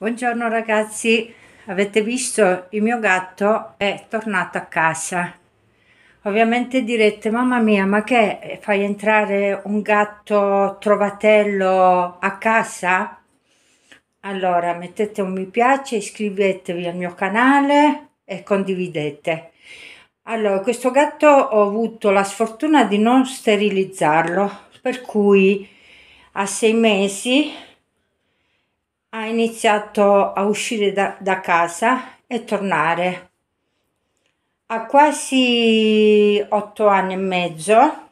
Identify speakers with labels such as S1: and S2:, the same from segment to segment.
S1: Buongiorno ragazzi, avete visto il mio gatto è tornato a casa. Ovviamente direte, mamma mia, ma che fai entrare un gatto trovatello a casa? Allora mettete un mi piace, iscrivetevi al mio canale e condividete. Allora, questo gatto ho avuto la sfortuna di non sterilizzarlo, per cui a sei mesi ha iniziato a uscire da, da casa e tornare. A quasi otto anni e mezzo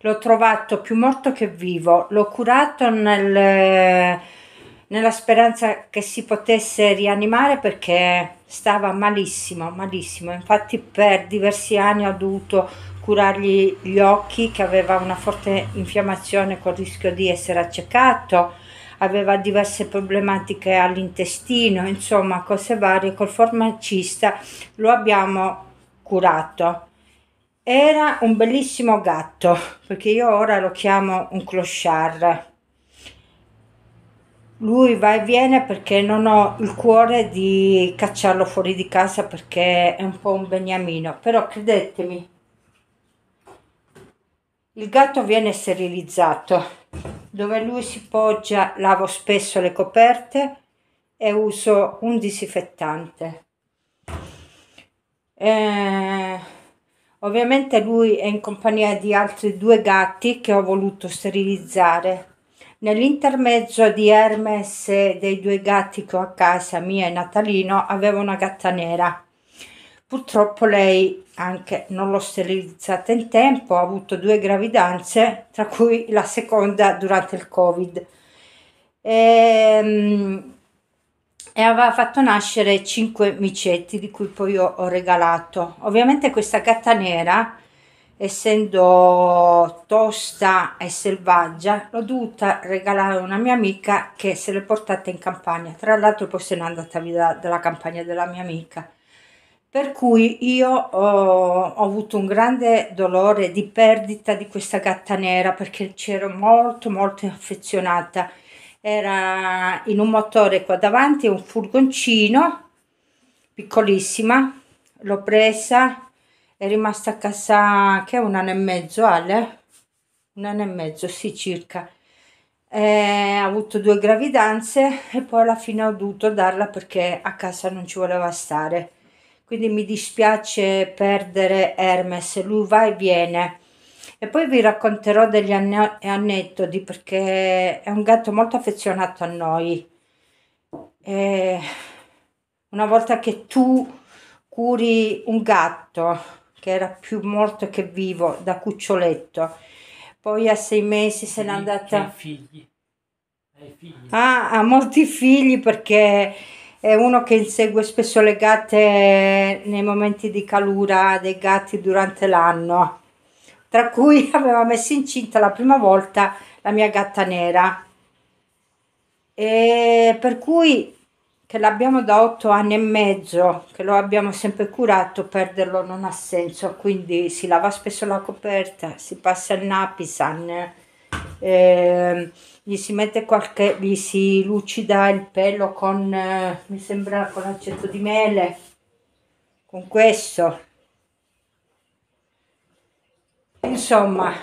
S1: l'ho trovato più morto che vivo, l'ho curato nel, nella speranza che si potesse rianimare perché stava malissimo, malissimo. Infatti per diversi anni ho dovuto curargli gli occhi che aveva una forte infiammazione con il rischio di essere accecato aveva diverse problematiche all'intestino, insomma cose varie, col farmacista lo abbiamo curato. Era un bellissimo gatto, perché io ora lo chiamo un clochard. Lui va e viene perché non ho il cuore di cacciarlo fuori di casa perché è un po' un beniamino, però credetemi, il gatto viene sterilizzato dove lui si poggia lavo spesso le coperte e uso un disinfettante. Eh, ovviamente lui è in compagnia di altri due gatti che ho voluto sterilizzare. Nell'intermezzo di Hermes dei due gatti che ho a casa, mia e Natalino, avevo una gatta nera Purtroppo lei anche non l'ho sterilizzata in tempo, ha avuto due gravidanze, tra cui la seconda durante il Covid. E, ehm, e aveva fatto nascere cinque micetti di cui poi ho regalato. Ovviamente questa gatta nera essendo tosta e selvaggia, l'ho dovuta regalare a una mia amica che se l'è portata in campagna. Tra l'altro poi se n'è andata via dalla campagna della mia amica. Per cui io ho, ho avuto un grande dolore di perdita di questa gatta nera perché c'ero molto molto affezionata. Era in un motore qua davanti, un furgoncino, piccolissima, l'ho presa, è rimasta a casa che è un anno e mezzo, Ale? Un anno e mezzo, sì circa. Eh, ho avuto due gravidanze e poi alla fine ho dovuto darla perché a casa non ci voleva stare quindi mi dispiace perdere Hermes, lui va e viene. E poi vi racconterò degli aneddoti perché è un gatto molto affezionato a noi. E una volta che tu curi un gatto che era più morto che vivo da cuccioletto, poi a sei mesi se n'è andata... Figli. Eh, figli. Ah, ha molti figli perché è uno che insegue spesso le gatte nei momenti di calura dei gatti durante l'anno, tra cui aveva messo incinta la prima volta la mia gatta nera. E per cui che l'abbiamo da otto anni e mezzo, che lo abbiamo sempre curato, perderlo non ha senso, quindi si lava spesso la coperta, si passa il Napisan. Eh, gli si mette qualche, gli si lucida il pelo con, eh, mi sembra, con aceto di mele, con questo. Insomma,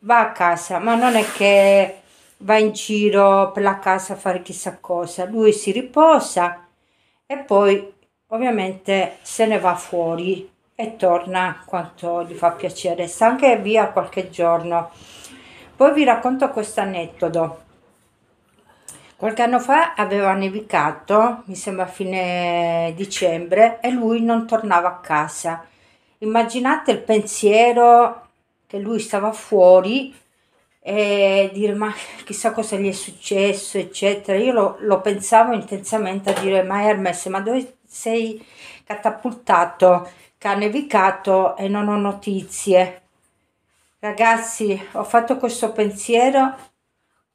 S1: va a casa, ma non è che va in giro per la casa a fare chissà cosa, lui si riposa e poi ovviamente se ne va fuori e torna quanto gli fa piacere, sta anche via qualche giorno poi vi racconto questo aneddoto. Qualche anno fa aveva nevicato, mi sembra a fine dicembre, e lui non tornava a casa. Immaginate il pensiero che lui stava fuori e dire ma chissà cosa gli è successo, eccetera. Io lo, lo pensavo intensamente a dire ma Hermes, ma dove sei catapultato, che ha nevicato e non ho notizie? Ragazzi, ho fatto questo pensiero,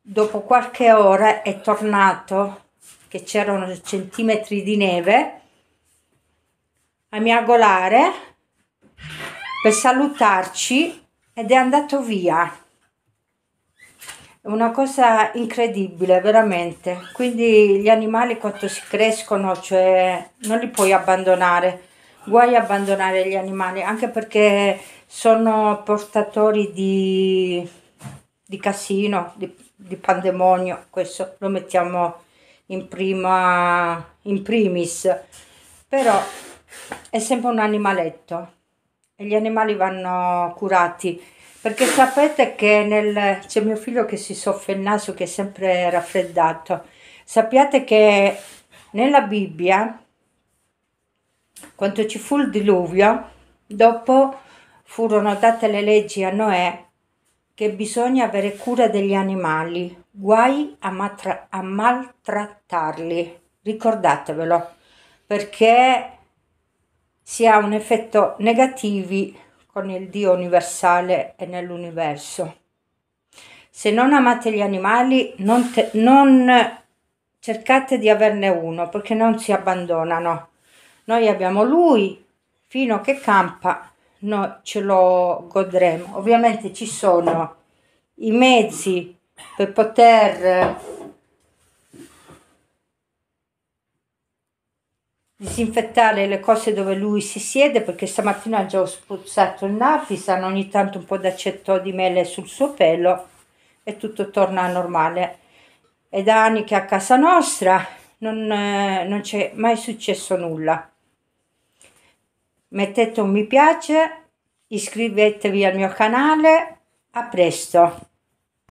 S1: dopo qualche ora è tornato che c'erano centimetri di neve a miagolare per salutarci ed è andato via. È una cosa incredibile, veramente. Quindi gli animali quando si crescono, cioè non li puoi abbandonare Guai abbandonare gli animali, anche perché sono portatori di, di casino, di, di pandemonio, questo lo mettiamo in, prima, in primis, però è sempre un animaletto e gli animali vanno curati perché sapete che nel, c'è mio figlio che si soffre il naso che è sempre raffreddato sappiate che nella Bibbia quando ci fu il diluvio, dopo furono date le leggi a Noè che bisogna avere cura degli animali, guai a, matra- a maltrattarli, ricordatevelo, perché si ha un effetto negativo con il Dio universale e nell'universo. Se non amate gli animali, non, te- non cercate di averne uno perché non si abbandonano. Noi abbiamo lui, fino a che campa noi ce lo godremo. Ovviamente ci sono i mezzi per poter eh, disinfettare le cose dove lui si siede perché stamattina già ho spruzzato il napisan ogni tanto un po' d'aceto di mele sul suo pelo e tutto torna normale è da anni che a casa nostra non, eh, non c'è mai successo nulla mettete un mi piace, iscrivetevi al mio canale, a presto!